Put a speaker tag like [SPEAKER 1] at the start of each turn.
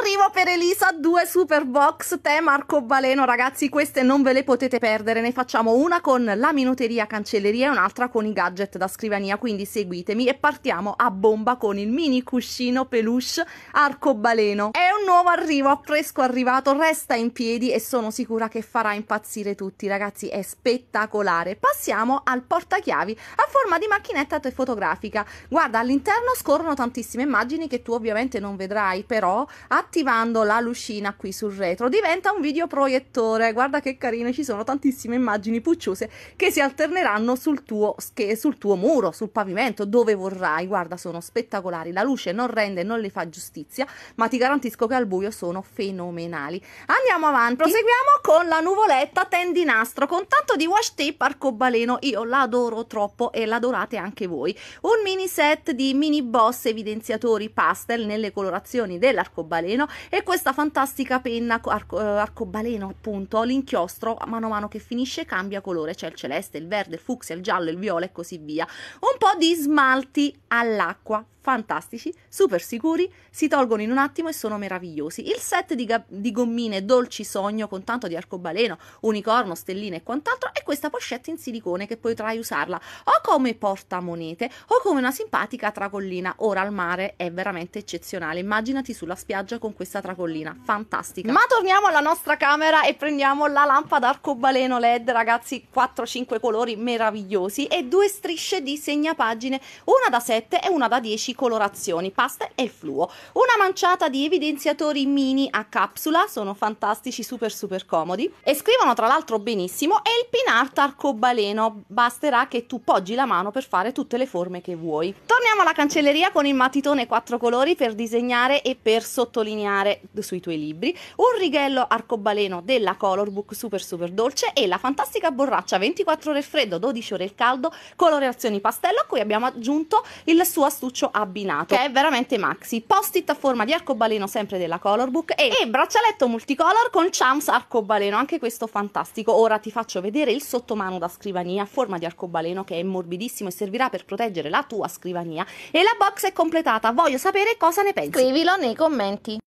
[SPEAKER 1] arrivo per Elisa, due super box, te Marco Baleno, ragazzi, queste non ve le potete perdere, ne facciamo una con la minuteria cancelleria e un'altra con i gadget da scrivania, quindi seguitemi e partiamo a bomba con il mini cuscino peluche arcobaleno. È un nuovo arrivo, fresco arrivato, resta in piedi e sono sicura che farà impazzire tutti, ragazzi, è spettacolare. Passiamo al portachiavi a forma di macchinetta fotografica. Guarda, all'interno scorrono tantissime immagini che tu ovviamente non vedrai, però attenzione attivando la lucina qui sul retro diventa un videoproiettore guarda che carino ci sono tantissime immagini pucciose che si alterneranno sul tuo, eh, sul tuo muro sul pavimento dove vorrai guarda sono spettacolari la luce non rende non le fa giustizia ma ti garantisco che al buio sono fenomenali andiamo avanti proseguiamo con la nuvoletta tendinastro con tanto di wash tape arcobaleno io l'adoro troppo e l'adorate anche voi un mini set di mini boss evidenziatori pastel nelle colorazioni dell'arcobaleno arcobaleno e questa fantastica penna arco, eh, arcobaleno appunto l'inchiostro mano a mano che finisce cambia colore c'è il celeste il verde il fucsia il giallo il viola e così via un po' di smalti all'acqua, fantastici, super sicuri, si tolgono in un attimo e sono meravigliosi. Il set di, ga- di gommine dolci sogno con tanto di arcobaleno, unicorno, stelline e quant'altro e questa pochette in silicone che potrai usarla o come portamonete o come una simpatica tracollina. Ora al mare è veramente eccezionale, immaginati sulla spiaggia con questa tracollina, fantastica. Ma torniamo alla nostra camera e prendiamo la lampada arcobaleno LED, ragazzi, 4-5 colori meravigliosi e due strisce di segnapagine, una da 6 7 e una da 10 colorazioni, paste e il fluo. Una manciata di evidenziatori mini a capsula, sono fantastici, super super comodi e scrivono tra l'altro benissimo e il pin art arcobaleno, basterà che tu poggi la mano per fare tutte le forme che vuoi. Torniamo alla cancelleria con il matitone quattro colori per disegnare e per sottolineare sui tuoi libri, un righello arcobaleno della Colorbook super super dolce e la fantastica borraccia 24 ore freddo, 12 ore il caldo, colorazioni pastello a cui abbiamo aggiunto il suo astuccio abbinato, che è veramente maxi. Post-it a forma di arcobaleno sempre della Colorbook e, e braccialetto multicolor con charms arcobaleno, anche questo fantastico. Ora ti faccio vedere il sottomano da scrivania a forma di arcobaleno che è morbidissimo e servirà per proteggere la tua scrivania. E la box è completata, voglio sapere cosa ne pensi. Scrivilo nei commenti.